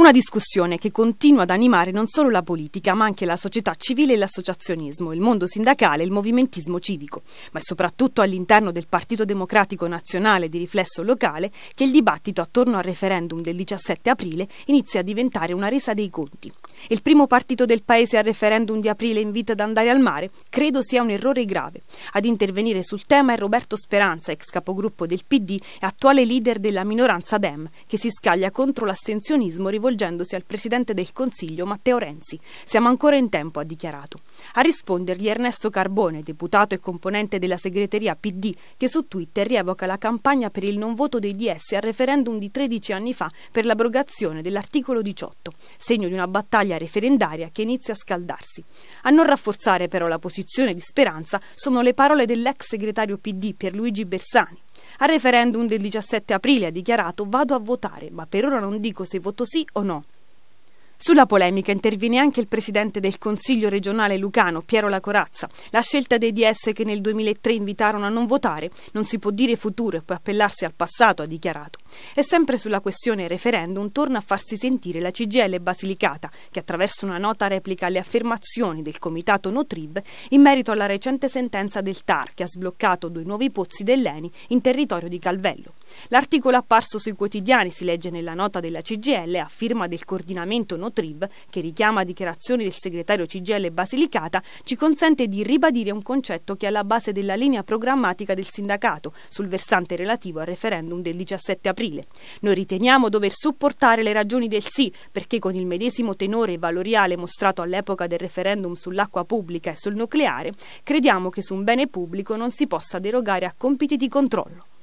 Una discussione che continua ad animare non solo la politica, ma anche la società civile e l'associazionismo, il mondo sindacale e il movimentismo civico, ma è soprattutto all'interno del Partito Democratico Nazionale di riflesso locale che il dibattito attorno al referendum del 17 aprile inizia a diventare una resa dei conti. Il primo partito del paese al referendum di aprile invita ad andare al mare credo sia un errore grave. Ad intervenire sul tema è Roberto Speranza, ex capogruppo del PD e attuale leader della minoranza Dem, che si scaglia contro l'astensionismo rivoluzionario rivolgendosi al presidente del Consiglio Matteo Renzi. Siamo ancora in tempo, ha dichiarato. A rispondergli Ernesto Carbone, deputato e componente della segreteria PD, che su Twitter rievoca la campagna per il non voto dei DS al referendum di 13 anni fa per l'abrogazione dell'articolo 18, segno di una battaglia referendaria che inizia a scaldarsi. A non rafforzare però la posizione di speranza sono le parole dell'ex segretario PD Pierluigi Bersani al referendum del 17 aprile ha dichiarato vado a votare, ma per ora non dico se voto sì o no. Sulla polemica interviene anche il presidente del Consiglio regionale lucano, Piero Lacorazza. La scelta dei DS che nel 2003 invitarono a non votare non si può dire futuro e poi appellarsi al passato, ha dichiarato. E sempre sulla questione referendum torna a farsi sentire la CGL Basilicata, che attraverso una nota replica alle affermazioni del comitato Notrib in merito alla recente sentenza del TAR che ha sbloccato due nuovi pozzi dell'ENI in territorio di Calvello. L'articolo apparso sui quotidiani, si legge nella nota della CGL, a firma del coordinamento Notrib Stefano Trib, che richiama dichiarazioni del segretario CGL Basilicata, ci consente di ribadire un concetto che è alla base della linea programmatica del sindacato sul versante relativo al referendum del 17 aprile. Noi riteniamo dover supportare le ragioni del sì, perché con il medesimo tenore valoriale mostrato all'epoca del referendum sull'acqua pubblica e sul nucleare, crediamo che su un bene pubblico non si possa derogare a compiti di controllo.